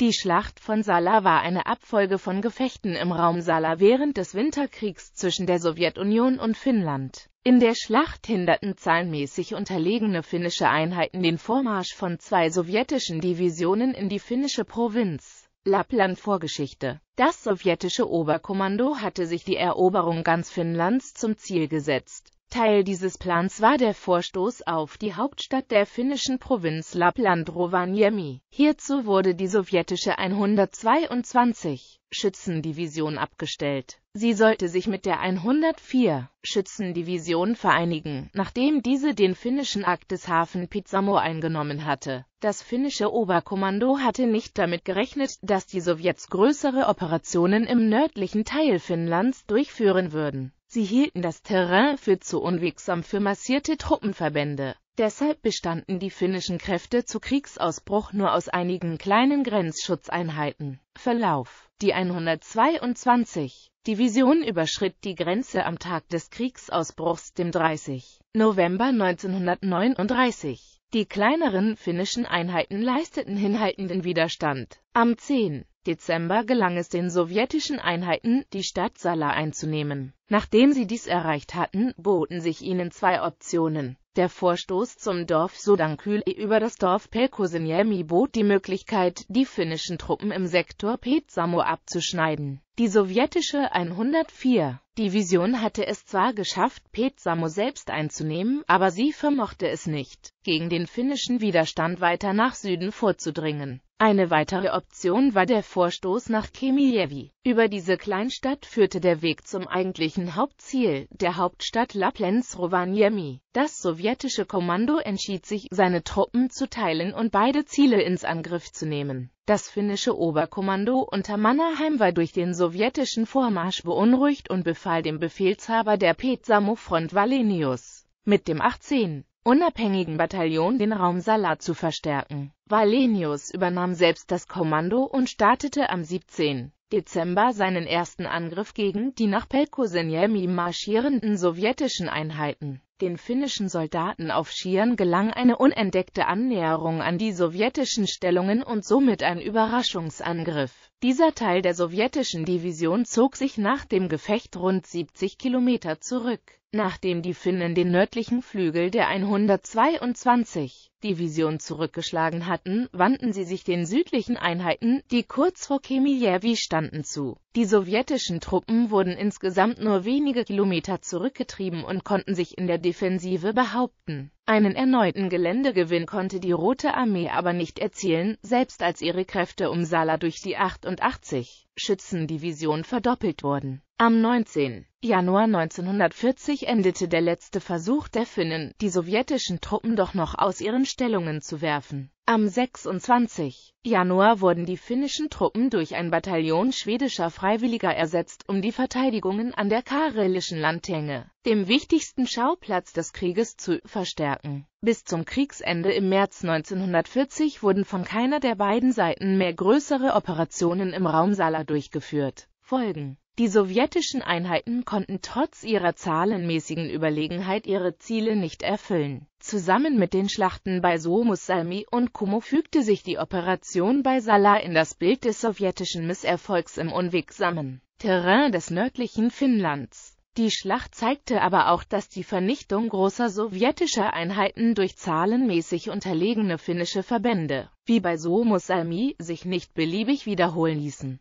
Die Schlacht von Sala war eine Abfolge von Gefechten im Raum Sala während des Winterkriegs zwischen der Sowjetunion und Finnland. In der Schlacht hinderten zahlenmäßig unterlegene finnische Einheiten den Vormarsch von zwei sowjetischen Divisionen in die finnische Provinz. Lappland Vorgeschichte Das sowjetische Oberkommando hatte sich die Eroberung ganz Finnlands zum Ziel gesetzt. Teil dieses Plans war der Vorstoß auf die Hauptstadt der finnischen Provinz Lappland Rovaniemi. Hierzu wurde die sowjetische 122 Schützendivision abgestellt. Sie sollte sich mit der 104 Schützendivision vereinigen, nachdem diese den finnischen Akt des Hafen Pitsamo eingenommen hatte. Das finnische Oberkommando hatte nicht damit gerechnet, dass die Sowjets größere Operationen im nördlichen Teil Finnlands durchführen würden. Sie hielten das Terrain für zu unwegsam für massierte Truppenverbände. Deshalb bestanden die finnischen Kräfte zu Kriegsausbruch nur aus einigen kleinen Grenzschutzeinheiten. Verlauf Die 122 Division überschritt die Grenze am Tag des Kriegsausbruchs, dem 30. November 1939. Die kleineren finnischen Einheiten leisteten hinhaltenden Widerstand. Am 10. Dezember gelang es den sowjetischen Einheiten, die Stadt Sala einzunehmen. Nachdem sie dies erreicht hatten, boten sich ihnen zwei Optionen. Der Vorstoß zum Dorf Sodankylä über das Dorf Pelkosenjemi bot die Möglichkeit, die finnischen Truppen im Sektor Petsamo abzuschneiden. Die sowjetische 104 Division hatte es zwar geschafft, Petsamo selbst einzunehmen, aber sie vermochte es nicht, gegen den finnischen Widerstand weiter nach Süden vorzudringen. Eine weitere Option war der Vorstoß nach Kemijevi. Über diese Kleinstadt führte der Weg zum eigentlichen dessen Hauptziel, der Hauptstadt Laplens Rovaniemi. Das sowjetische Kommando entschied sich, seine Truppen zu teilen und beide Ziele ins Angriff zu nehmen. Das finnische Oberkommando unter Mannerheim war durch den sowjetischen Vormarsch beunruhigt und befahl dem Befehlshaber der Petsamo-Front Valenius, mit dem 18 unabhängigen Bataillon den Raum Salat zu verstärken. Valenius übernahm selbst das Kommando und startete am 17. Dezember seinen ersten Angriff gegen die nach Pelkosenjemi marschierenden sowjetischen Einheiten. Den finnischen Soldaten auf Schieren gelang eine unentdeckte Annäherung an die sowjetischen Stellungen und somit ein Überraschungsangriff. Dieser Teil der sowjetischen Division zog sich nach dem Gefecht rund 70 Kilometer zurück nachdem die Finnen den nördlichen Flügel der 122 Division zurückgeschlagen hatten, wandten sie sich den südlichen Einheiten, die kurz vor Kemiljewi standen, zu. Die sowjetischen Truppen wurden insgesamt nur wenige Kilometer zurückgetrieben und konnten sich in der Defensive behaupten. Einen erneuten Geländegewinn konnte die Rote Armee aber nicht erzielen, selbst als ihre Kräfte um Sala durch die 88 Schützendivision verdoppelt wurden. Am 19. Januar 1940 endete der letzte Versuch der Finnen, die sowjetischen Truppen doch noch aus ihren Stellungen zu werfen. Am 26. Januar wurden die finnischen Truppen durch ein Bataillon schwedischer Freiwilliger ersetzt, um die Verteidigungen an der karelischen Landhänge, dem wichtigsten Schauplatz des Krieges, zu verstärken. Bis zum Kriegsende im März 1940 wurden von keiner der beiden Seiten mehr größere Operationen im Raum Sala durchgeführt. Folgen die sowjetischen Einheiten konnten trotz ihrer zahlenmäßigen Überlegenheit ihre Ziele nicht erfüllen. Zusammen mit den Schlachten bei Salmi und Kumo fügte sich die Operation bei Sala in das Bild des sowjetischen Misserfolgs im unwegsamen Terrain des nördlichen Finnlands. Die Schlacht zeigte aber auch, dass die Vernichtung großer sowjetischer Einheiten durch zahlenmäßig unterlegene finnische Verbände, wie bei Salmi, sich nicht beliebig wiederholen ließen.